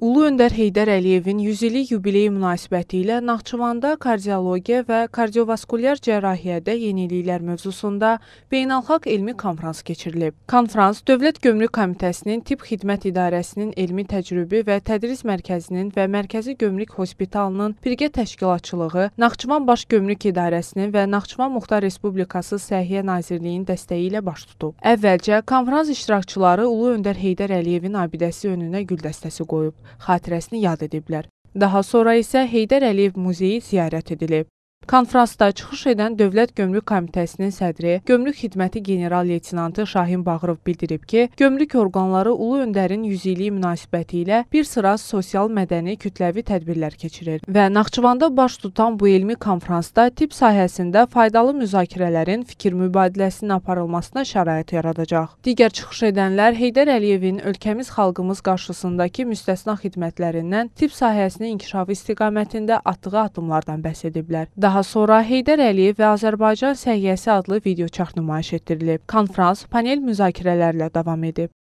Ulu öndər Heydər Əliyevin 100 illik yubileyi münasibətilə Naxçıvanda kardiologiya və kardiovaskulyar cərrahiyyədə yeniliklər mövzusunda beynəlxalq elmi konfrans keçirilib. Konfrans Dövlət Gömrük Komitəsinin Tibb Xidmət İdarəsinin Elmi Təcrübi və Tədris Mərkəzinin və Mərkəzi Gömrük Hospitalının birgə təşkilatçılığı, Naxçıvan Baş Gömrük İdarəsinin və Naxçıvan Muxtar Respublikası Səhiyyə Nazirliyinin dəstəyi ilə baş tutub. Əvvəlcə konfrans iştirakçıları Ulu öndər Heydər Əliyevin abidəsi önünə gül dəstəsi qoyub xatirəsini yad ediblər. Daha sonra isə Heydər Əliyev muzeyi ziyarət edilib. Konfransda çıxış edən Dövlət Gömrük Komitəsinin sədri, Gömrük xidməti general-leytenantı Şahin Bağırov bildirib ki, gömrük orqanları Ulu Öndərin 100 illiyi münasibəti ilə bir sıra sosial-mədəni kütləvi tədbirlər keçirir və Naxçıvanda baş tutan bu elmi konfransda tibb sahəsində faydalı müzakirələrin, fikir mübadiləsinin aparılmasına şərait yaradacaq. Digər çıxış edənlər Heydər Əliyevin ölkəmiz xalqımız qarşısındakı müstəsna xidmətlərindən tibb sahəsinin inkişafı istiqamətində atdığı addımlardan bəhs ediblər daha sonra Heydər Əliyev və Azərbaycan səhiyyəsi adlı videoçarx nümayiş etdirilib. Konfrans panel müzakirələrlə davam edib.